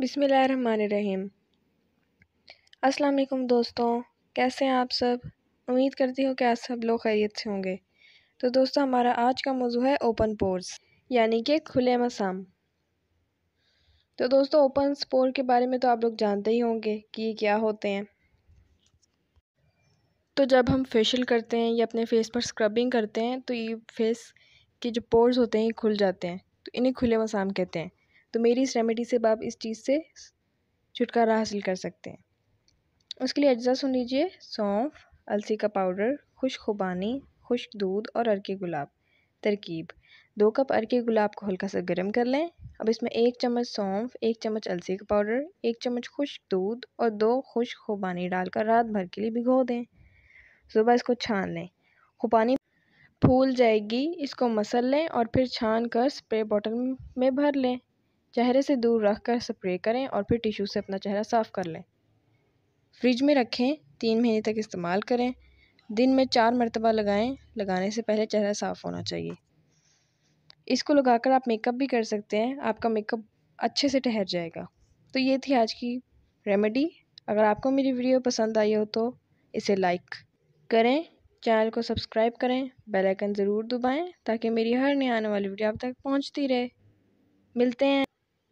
बिसमीम अस्सलाम दोस्तों कैसे हैं आप सब उम्मीद करती हूँ कि आप सब लोग खैरियत से होंगे तो दोस्तों हमारा आज का मौजू है ओपन पोर्स यानी कि खुले मसाम तो दोस्तों ओपन पोर के बारे में तो आप लोग जानते ही होंगे कि ये क्या होते हैं तो जब हम फेशियल करते हैं या अपने फेस पर स्क्रबिंग करते हैं तो ये फेस के जो पोर्स होते हैं ये खुल जाते हैं तो इन्हें खुले मसाम कहते हैं तो मेरी इस रेमेडी से आप इस चीज़ से छुटकारा हासिल कर सकते हैं उसके लिए अज्जा सुन लीजिए सौंफ अलसी का पाउडर खुश खुबानी खुश्क दूध और अरके गुलाब तरकीब दो कप अरके गुलाब को हल्का सा गर्म कर लें अब इसमें एक चम्मच सौंफ एक चम्मच अलसी का पाउडर एक चम्मच खुश्क दूध और दो खुश खुबानी डालकर रात भर के लिए भिगो दें सुबह इसको छान लें खुबानी फूल जाएगी इसको मसल लें और फिर छान कर स्प्रे बॉटल में भर लें चेहरे से दूर रख कर स्प्रे करें और फिर टिशू से अपना चेहरा साफ़ कर लें फ्रिज में रखें तीन महीने तक इस्तेमाल करें दिन में चार मरतबा लगाएं लगाने से पहले चेहरा साफ़ होना चाहिए इसको लगाकर आप मेकअप भी कर सकते हैं आपका मेकअप अच्छे से ठहर जाएगा तो ये थी आज की रेमेडी अगर आपको मेरी वीडियो पसंद आई हो तो इसे लाइक करें चैनल को सब्सक्राइब करें बेल आइकन ज़रूर दबाएं ताकि मेरी हर नई आने वाली वीडियो आप तक पहुंचती रहे मिलते हैं